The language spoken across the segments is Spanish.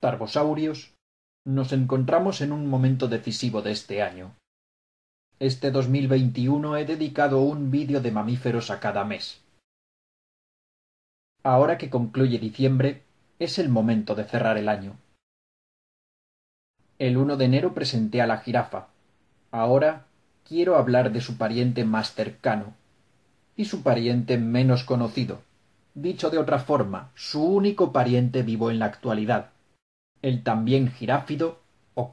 tarbosaurios nos encontramos en un momento decisivo de este año. Este 2021 he dedicado un vídeo de mamíferos a cada mes. Ahora que concluye diciembre, es el momento de cerrar el año. El 1 de enero presenté a la jirafa. Ahora quiero hablar de su pariente más cercano y su pariente menos conocido. Dicho de otra forma, su único pariente vivo en la actualidad, el también jiráfido o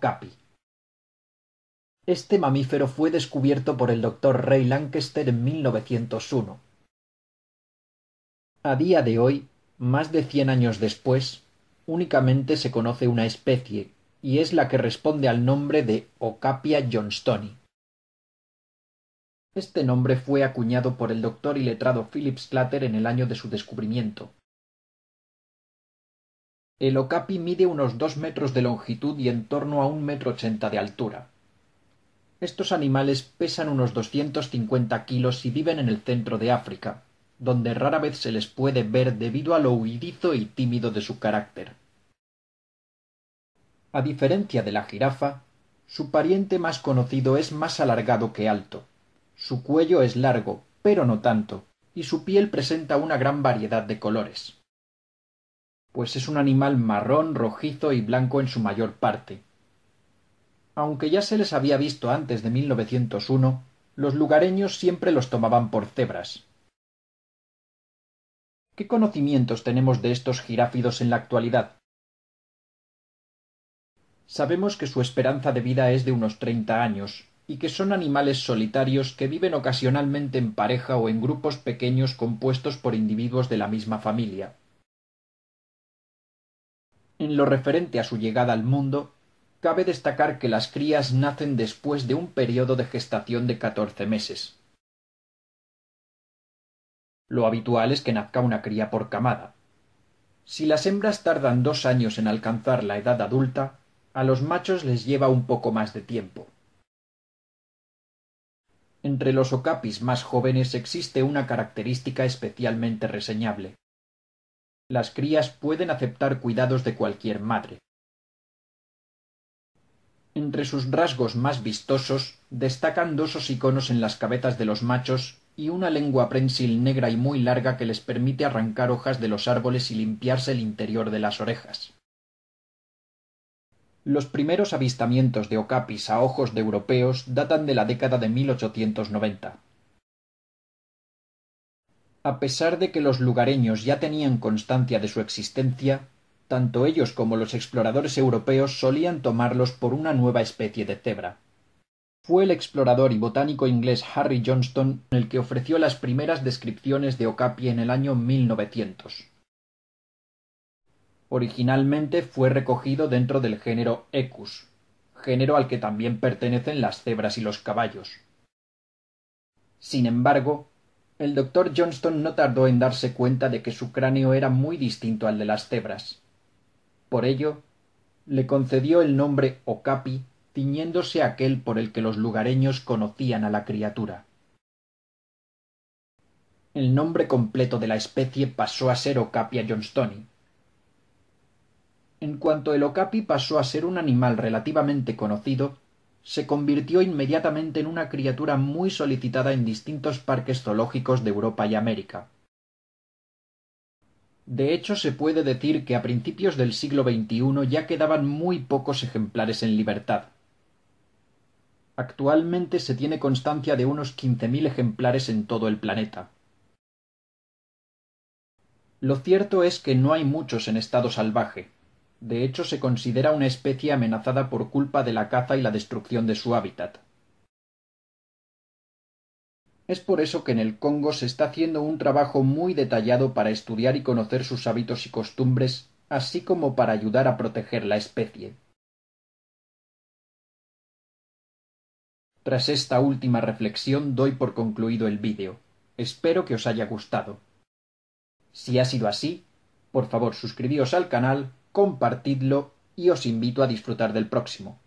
Este mamífero fue descubierto por el doctor Ray Lancaster en 1901. A día de hoy, más de cien años después, únicamente se conoce una especie, y es la que responde al nombre de Ocapia johnstoni. Este nombre fue acuñado por el doctor y letrado Philip Sclater en el año de su descubrimiento, el okapi mide unos dos metros de longitud y en torno a un metro ochenta de altura. Estos animales pesan unos 250 kilos y viven en el centro de África, donde rara vez se les puede ver debido a lo huidizo y tímido de su carácter. A diferencia de la jirafa, su pariente más conocido es más alargado que alto. Su cuello es largo, pero no tanto, y su piel presenta una gran variedad de colores pues es un animal marrón, rojizo y blanco en su mayor parte. Aunque ya se les había visto antes de 1901, los lugareños siempre los tomaban por cebras. ¿Qué conocimientos tenemos de estos giráfidos en la actualidad? Sabemos que su esperanza de vida es de unos treinta años y que son animales solitarios que viven ocasionalmente en pareja o en grupos pequeños compuestos por individuos de la misma familia. En lo referente a su llegada al mundo, cabe destacar que las crías nacen después de un período de gestación de catorce meses. Lo habitual es que nazca una cría por camada. Si las hembras tardan dos años en alcanzar la edad adulta, a los machos les lleva un poco más de tiempo. Entre los ocapis más jóvenes existe una característica especialmente reseñable las crías pueden aceptar cuidados de cualquier madre. Entre sus rasgos más vistosos destacan dos hociconos en las cabezas de los machos y una lengua prensil negra y muy larga que les permite arrancar hojas de los árboles y limpiarse el interior de las orejas. Los primeros avistamientos de ocapis a ojos de europeos datan de la década de 1890 a pesar de que los lugareños ya tenían constancia de su existencia, tanto ellos como los exploradores europeos solían tomarlos por una nueva especie de cebra. Fue el explorador y botánico inglés Harry Johnston el que ofreció las primeras descripciones de Okapi en el año 1900. Originalmente fue recogido dentro del género Ecus, género al que también pertenecen las cebras y los caballos. Sin embargo, el doctor Johnston no tardó en darse cuenta de que su cráneo era muy distinto al de las cebras. Por ello, le concedió el nombre Okapi, tiñéndose aquel por el que los lugareños conocían a la criatura. El nombre completo de la especie pasó a ser Ocapia johnstoni. En cuanto el Ocapi pasó a ser un animal relativamente conocido, se convirtió inmediatamente en una criatura muy solicitada en distintos parques zoológicos de Europa y América. De hecho, se puede decir que a principios del siglo XXI ya quedaban muy pocos ejemplares en libertad. Actualmente se tiene constancia de unos quince mil ejemplares en todo el planeta. Lo cierto es que no hay muchos en estado salvaje, de hecho se considera una especie amenazada por culpa de la caza y la destrucción de su hábitat. Es por eso que en el Congo se está haciendo un trabajo muy detallado para estudiar y conocer sus hábitos y costumbres, así como para ayudar a proteger la especie. Tras esta última reflexión doy por concluido el vídeo. Espero que os haya gustado. Si ha sido así, por favor suscribíos al canal compartidlo y os invito a disfrutar del próximo.